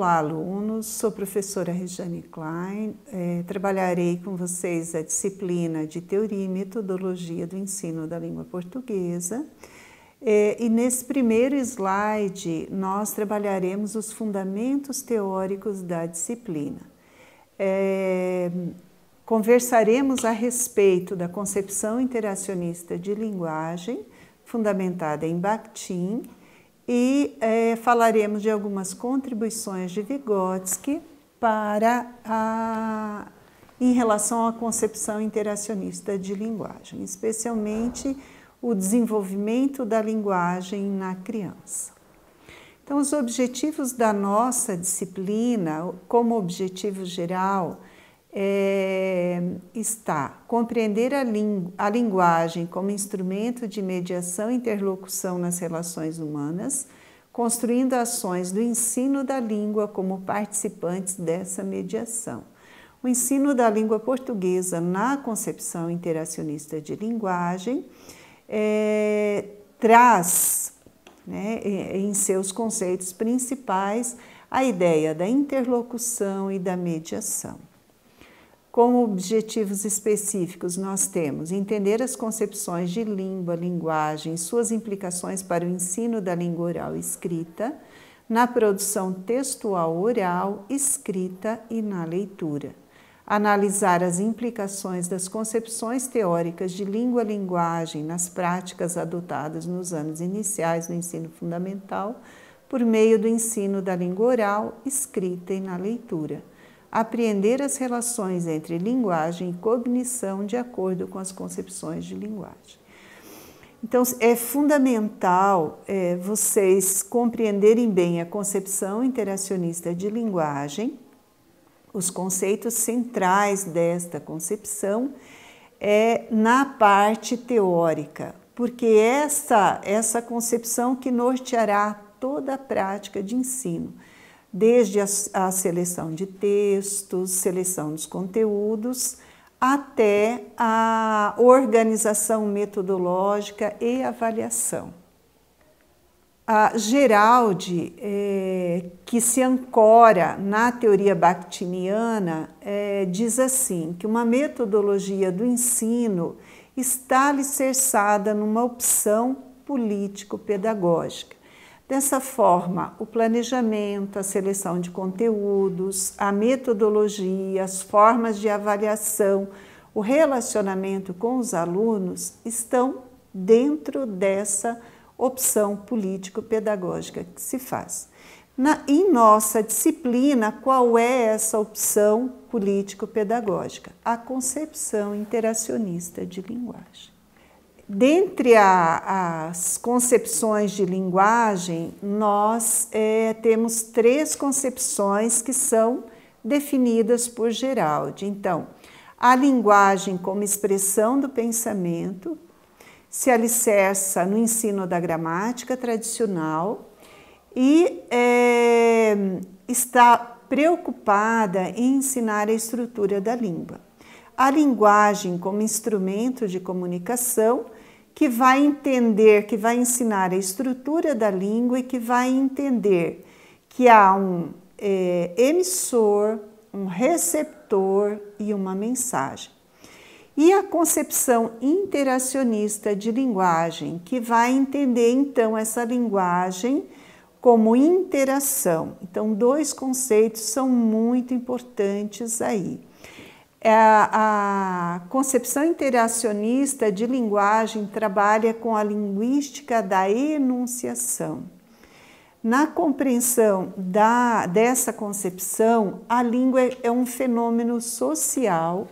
Olá, alunos. Sou professora Regiane Klein. É, trabalharei com vocês a disciplina de Teoria e Metodologia do Ensino da Língua Portuguesa. É, e nesse primeiro slide, nós trabalharemos os fundamentos teóricos da disciplina. É, conversaremos a respeito da concepção interacionista de linguagem, fundamentada em Bakhtin, e é, falaremos de algumas contribuições de Vygotsky para a, em relação à concepção interacionista de linguagem, especialmente o desenvolvimento da linguagem na criança. Então, os objetivos da nossa disciplina, como objetivo geral, é, está compreender a, lingu, a linguagem como instrumento de mediação e interlocução nas relações humanas, construindo ações do ensino da língua como participantes dessa mediação. O ensino da língua portuguesa na concepção interacionista de linguagem é, traz né, em seus conceitos principais a ideia da interlocução e da mediação. Como objetivos específicos, nós temos entender as concepções de língua, linguagem, suas implicações para o ensino da língua oral e escrita, na produção textual oral, escrita e na leitura. Analisar as implicações das concepções teóricas de língua-linguagem nas práticas adotadas nos anos iniciais do ensino fundamental, por meio do ensino da língua oral, escrita e na leitura apreender as relações entre linguagem e cognição de acordo com as concepções de linguagem. Então, é fundamental é, vocês compreenderem bem a concepção interacionista de linguagem, os conceitos centrais desta concepção é na parte teórica, porque essa, essa concepção que norteará toda a prática de ensino desde a, a seleção de textos, seleção dos conteúdos, até a organização metodológica e avaliação. A Geraldi, é, que se ancora na teoria bakhtiniana, é, diz assim que uma metodologia do ensino está alicerçada numa opção político-pedagógica. Dessa forma, o planejamento, a seleção de conteúdos, a metodologia, as formas de avaliação, o relacionamento com os alunos estão dentro dessa opção político-pedagógica que se faz. Na, em nossa disciplina, qual é essa opção político-pedagógica? A concepção interacionista de linguagem. Dentre a, as concepções de linguagem, nós é, temos três concepções que são definidas por Geraldi. Então, a linguagem como expressão do pensamento se alicerça no ensino da gramática tradicional e é, está preocupada em ensinar a estrutura da língua. A linguagem como instrumento de comunicação que vai entender, que vai ensinar a estrutura da língua e que vai entender que há um é, emissor, um receptor e uma mensagem. E a concepção interacionista de linguagem, que vai entender então essa linguagem como interação. Então, dois conceitos são muito importantes aí. É, a concepção interacionista de linguagem trabalha com a linguística da enunciação. Na compreensão da, dessa concepção, a língua é, é um fenômeno social,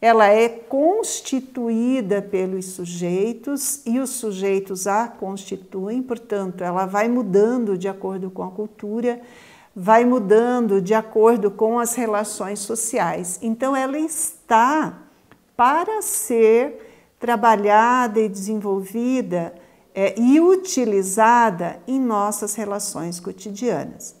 ela é constituída pelos sujeitos e os sujeitos a constituem, portanto, ela vai mudando de acordo com a cultura vai mudando de acordo com as relações sociais. Então, ela está para ser trabalhada e desenvolvida é, e utilizada em nossas relações cotidianas.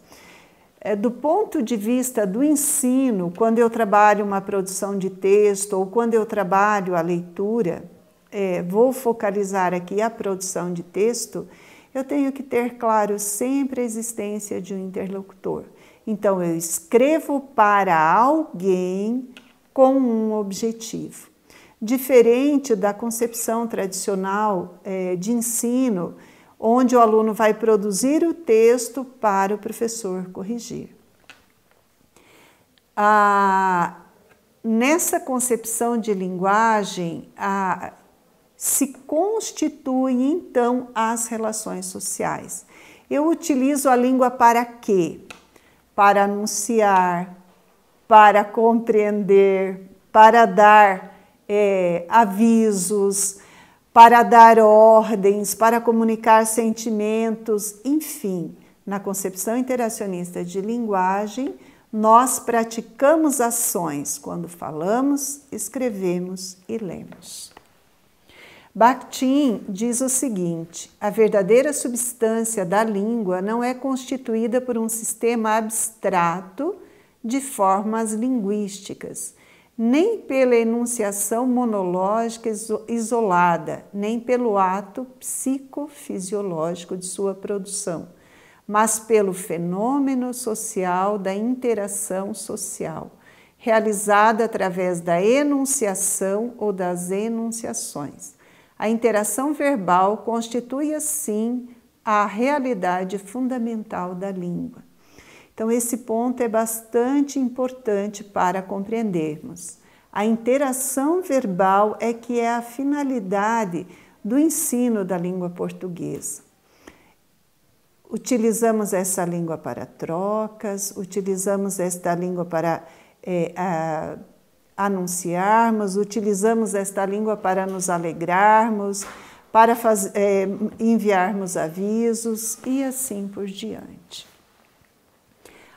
É, do ponto de vista do ensino, quando eu trabalho uma produção de texto ou quando eu trabalho a leitura, é, vou focalizar aqui a produção de texto eu tenho que ter claro sempre a existência de um interlocutor. Então, eu escrevo para alguém com um objetivo. Diferente da concepção tradicional é, de ensino, onde o aluno vai produzir o texto para o professor corrigir. Ah, nessa concepção de linguagem, a, se constituem então as relações sociais. Eu utilizo a língua para quê? Para anunciar, para compreender, para dar é, avisos, para dar ordens, para comunicar sentimentos, enfim. Na concepção interacionista de linguagem, nós praticamos ações quando falamos, escrevemos e lemos. Bakhtin diz o seguinte: a verdadeira substância da língua não é constituída por um sistema abstrato de formas linguísticas, nem pela enunciação monológica isolada, nem pelo ato psicofisiológico de sua produção, mas pelo fenômeno social da interação social, realizada através da enunciação ou das enunciações. A interação verbal constitui, assim, a realidade fundamental da língua. Então, esse ponto é bastante importante para compreendermos. A interação verbal é que é a finalidade do ensino da língua portuguesa. Utilizamos essa língua para trocas, utilizamos esta língua para é, a, anunciarmos, utilizamos esta língua para nos alegrarmos, para faz, é, enviarmos avisos e assim por diante.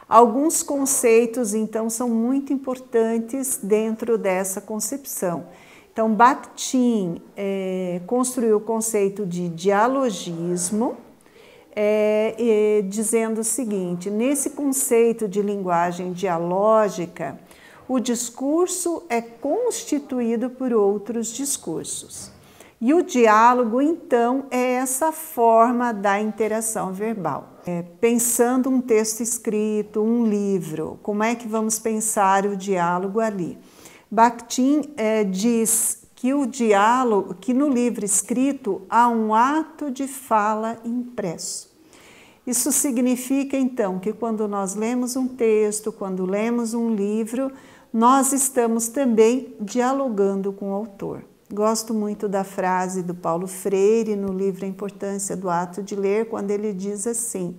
Alguns conceitos, então, são muito importantes dentro dessa concepção. Então, Bakhtin é, construiu o conceito de dialogismo, é, dizendo o seguinte: nesse conceito de linguagem dialógica, o discurso é constituído por outros discursos. E o diálogo, então, é essa forma da interação verbal. É, pensando um texto escrito, um livro, como é que vamos pensar o diálogo ali? Bakhtin é, diz que o diálogo, que no livro escrito há um ato de fala impresso. Isso significa então que quando nós lemos um texto, quando lemos um livro, nós estamos também dialogando com o autor. Gosto muito da frase do Paulo Freire no livro A Importância do Ato de Ler, quando ele diz assim: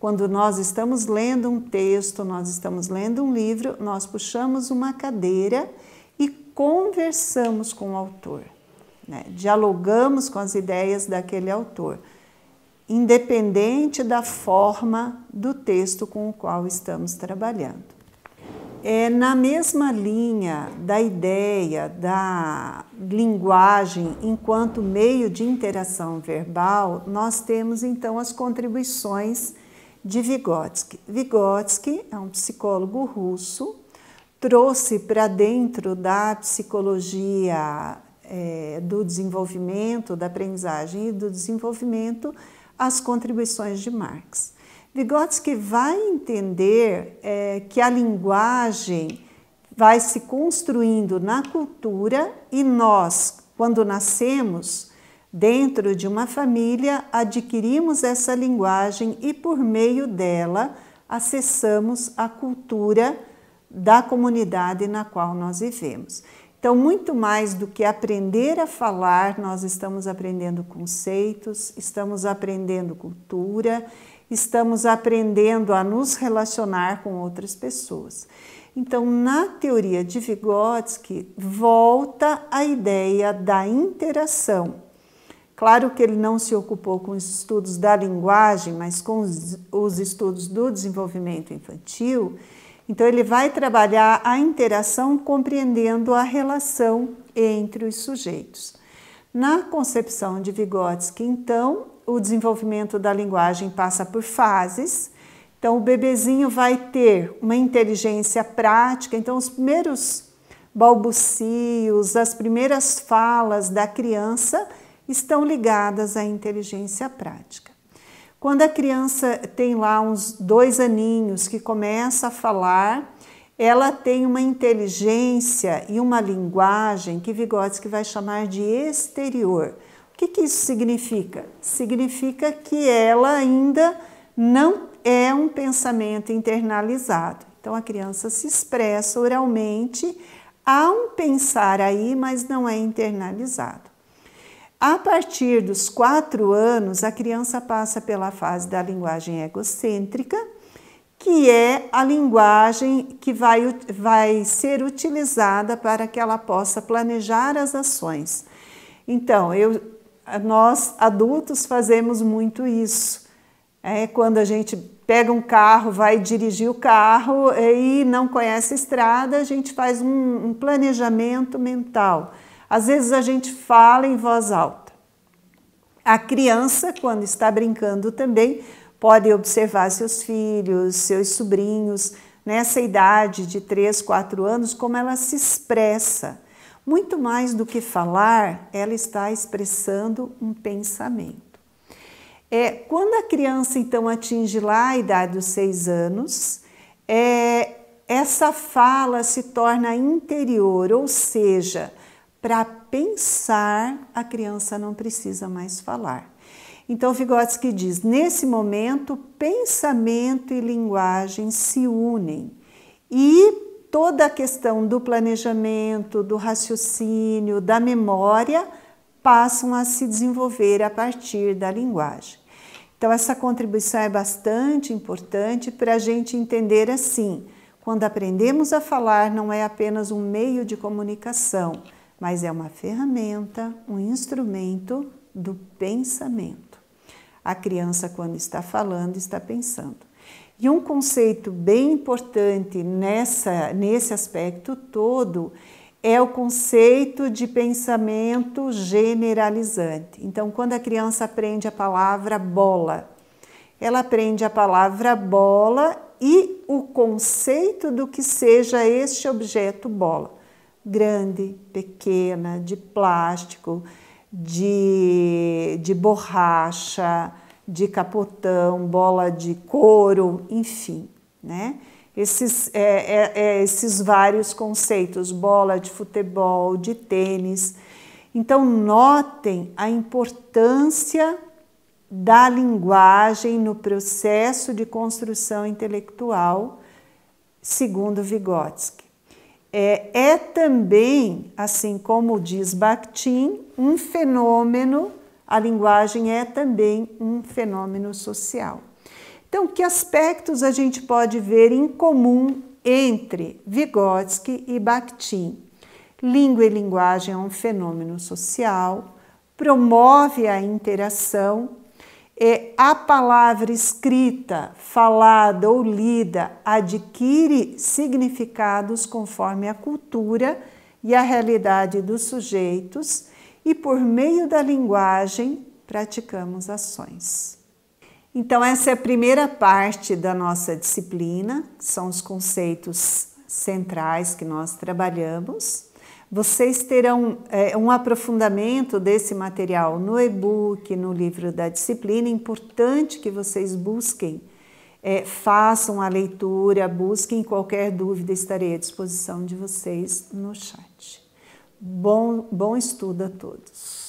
quando nós estamos lendo um texto, nós estamos lendo um livro, nós puxamos uma cadeira e conversamos com o autor, né? dialogamos com as ideias daquele autor, independente da forma do texto com o qual estamos trabalhando é na mesma linha da ideia da linguagem enquanto meio de interação verbal, nós temos então as contribuições de Vygotsky. Vygotsky é um psicólogo russo, trouxe para dentro da psicologia é, do desenvolvimento, da aprendizagem e do desenvolvimento, as contribuições de Marx. Vygotsky vai entender é, que a linguagem vai se construindo na cultura e nós, quando nascemos dentro de uma família, adquirimos essa linguagem e por meio dela acessamos a cultura da comunidade na qual nós vivemos. Então, muito mais do que aprender a falar, nós estamos aprendendo conceitos, estamos aprendendo cultura estamos aprendendo a nos relacionar com outras pessoas. Então, na teoria de Vygotsky, volta a ideia da interação. Claro que ele não se ocupou com os estudos da linguagem, mas com os, os estudos do desenvolvimento infantil. Então, ele vai trabalhar a interação compreendendo a relação entre os sujeitos. Na concepção de Vygotsky, então, o desenvolvimento da linguagem passa por fases. Então, o bebezinho vai ter uma inteligência prática. Então, os primeiros balbucios, as primeiras falas da criança estão ligadas à inteligência prática. Quando a criança tem lá uns dois aninhos que começa a falar, ela tem uma inteligência e uma linguagem que Vygotsky vai chamar de exterior o que, que isso significa? Significa que ela ainda não é um pensamento internalizado. Então a criança se expressa oralmente, há um pensar aí, mas não é internalizado. A partir dos quatro anos, a criança passa pela fase da linguagem egocêntrica, que é a linguagem que vai, vai ser utilizada para que ela possa planejar as ações. Então, eu nós adultos fazemos muito isso. É quando a gente pega um carro, vai dirigir o carro é, e não conhece a estrada, a gente faz um, um planejamento mental. Às vezes a gente fala em voz alta. A criança, quando está brincando também, pode observar seus filhos, seus sobrinhos, nessa idade de 3, 4 anos, como ela se expressa muito mais do que falar, ela está expressando um pensamento. É, quando a criança então atinge lá a idade dos seis anos, é, essa fala se torna interior, ou seja, para pensar a criança não precisa mais falar. Então Vygotsky diz: nesse momento, pensamento e linguagem se unem e toda a questão do planejamento, do raciocínio, da memória passam a se desenvolver a partir da linguagem. Então, essa contribuição é bastante importante para a gente entender assim: quando aprendemos a falar, não é apenas um meio de comunicação, mas é uma ferramenta, um instrumento do pensamento. A criança, quando está falando, está pensando. E um conceito bem importante nessa, nesse aspecto todo é o conceito de pensamento generalizante. Então, quando a criança aprende a palavra bola, ela aprende a palavra bola e o conceito do que seja este objeto bola. Grande, pequena, de plástico, de, de borracha, de capotão, bola de couro, enfim, né? Esses, é, é, é, esses vários conceitos, bola de futebol, de tênis. Então, notem a importância da linguagem no processo de construção intelectual, segundo Vygotsky. É, é também, assim como diz Bakhtin, um fenômeno a linguagem é também um fenômeno social. Então, que aspectos a gente pode ver em comum entre Vygotsky e Bakhtin? Língua e linguagem é um fenômeno social, promove a interação. É, a palavra escrita, falada ou lida adquire significados conforme a cultura e a realidade dos sujeitos e por meio da linguagem praticamos ações. Então, essa é a primeira parte da nossa disciplina, são os conceitos centrais que nós trabalhamos. Vocês terão é, um aprofundamento desse material no e-book, no livro da disciplina. É importante que vocês busquem, é, façam a leitura, busquem qualquer dúvida, estarei à disposição de vocês no chat. Bom, bom estudo a todos.